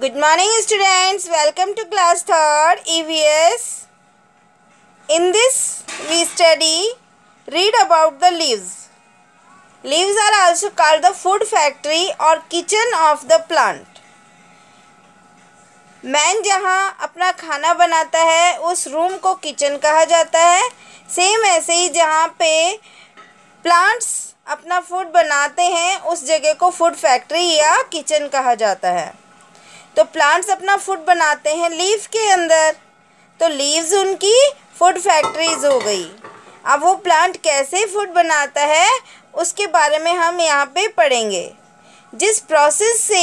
good morning students welcome to class third EVS in this we study read about the leaves leaves are also called the food factory और kitchen of the plant man जहाँ अपना खाना बनाता है उस room को kitchen कहा जाता है सेम ऐसे ही जहाँ पे प्लांट्स अपना फूड बनाते हैं उस जगह को फूड फैक्ट्री या किचन कहा जाता है तो प्लांट्स अपना फूड बनाते हैं लीव के अंदर तो लीव्स उनकी फूड फैक्ट्रीज हो गई अब वो प्लांट कैसे फूड बनाता है उसके बारे में हम यहाँ पे पढ़ेंगे जिस प्रोसेस से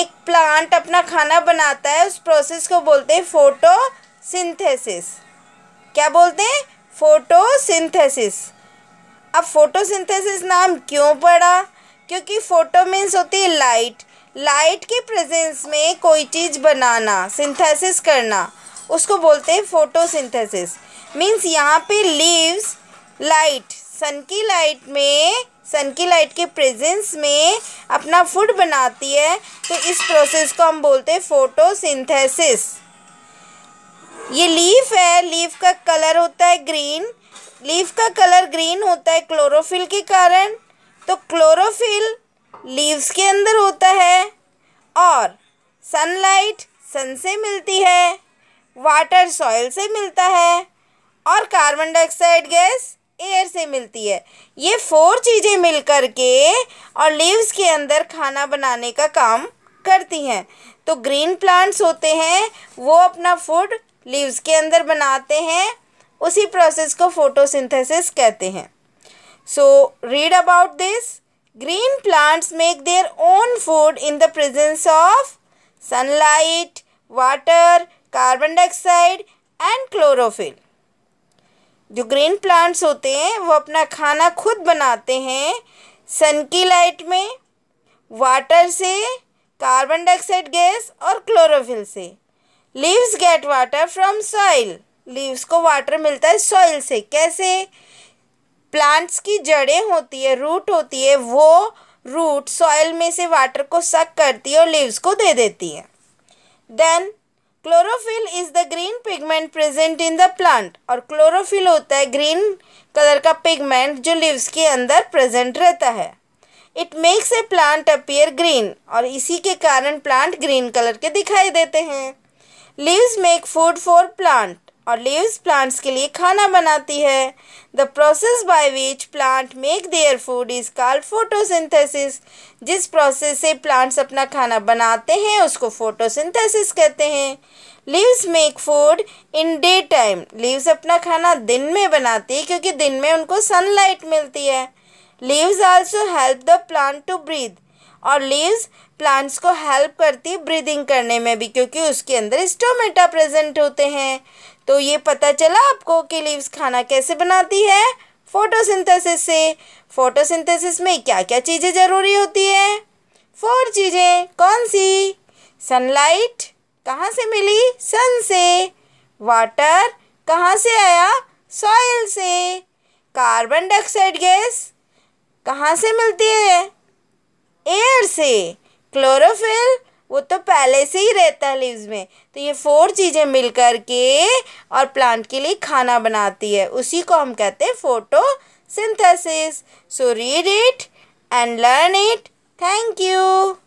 एक प्लांट अपना खाना बनाता है उस प्रोसेस को बोलते हैं फोटोसिंथेसिस क्या बोलते हैं फोटोसिंथेसिस अब फोटोसिंथेसिस नाम क्यों पड़ा क्योंकि फोटो मीन्स होती है लाइट लाइट के प्रेजेंस में कोई चीज़ बनाना सिंथेसिस करना उसको बोलते हैं फोटोसिंथेसिस मींस यहाँ पे लीव्स लाइट सन की लाइट में सन की लाइट के प्रेजेंस में अपना फूड बनाती है तो इस प्रोसेस को हम बोलते हैं फोटोसिंथेसिस ये लीफ है लीफ का कलर होता है ग्रीन लीफ का कलर ग्रीन होता है क्लोरोफिल के कारण तो क्लोरोफिल लीव्स के अंदर होता है सनलाइट सन से मिलती है वाटर सॉइल से मिलता है और कार्बन डाइऑक्साइड गैस एयर से मिलती है ये फोर चीज़ें मिलकर के और लीव्स के अंदर खाना बनाने का काम करती हैं तो ग्रीन प्लांट्स होते हैं वो अपना फूड लीव्स के अंदर बनाते हैं उसी प्रोसेस को फोटोसिंथेसिस कहते हैं so read about this green plants make their own food in the presence of sunlight, water, carbon dioxide and chlorophyll जो ग्रीन प्लांट्स होते हैं वो अपना खाना खुद बनाते हैं सन की लाइट में वाटर से कार्बन डाइऑक्साइड गैस और क्लोरोफिल से leaves get water from soil leaves को वाटर मिलता है सॉइल से कैसे प्लांट्स की जड़ें होती है रूट होती है वो रूट सॉइल में से वाटर को सक करती है और लीव्स को दे देती है then chlorophyll is the green pigment present in the plant और क्लोरोफिल होता है ग्रीन कलर का पिगमेंट जो लीव्स के अंदर प्रेजेंट रहता है it makes a plant appear green और इसी के कारण प्लांट ग्रीन कलर के दिखाई देते हैं leaves make food for plant और लीव्स प्लांट्स के लिए खाना बनाती है the process by which plant make their food is called photosynthesis जिस प्रोसेस से प्लांट्स अपना खाना बनाते हैं उसको फोटोसिंथेसिस कहते हैं leaves make food in day time leaves अपना खाना दिन में बनाती है क्योंकि दिन में उनको सनलाइट मिलती है leaves also help the plant to breathe और लीव्स प्लांट्स को हेल्प करती है ब्रीदिंग करने में भी क्योंकि उसके अंदर स्टोमेटा प्रेजेंट होते हैं तो ये पता चला आपको कि लीव्स खाना कैसे बनाती है फोटोसिंथेसिस से फोटोसिंथेसिस में क्या क्या चीज़ें ज़रूरी होती है फोर चीज़ें कौन सी सनलाइट कहाँ से मिली सन से वाटर कहाँ से आया सॉइल से कार्बन डाइऑक्साइड गैस कहाँ से मिलती है एयर से क्लोरोफिल वो तो पहले से ही रहता है लीव्स में तो ये फोर चीज़ें मिलकर के और प्लांट के लिए खाना बनाती है उसी को हम कहते हैं photosynthesis so read it and learn it thank you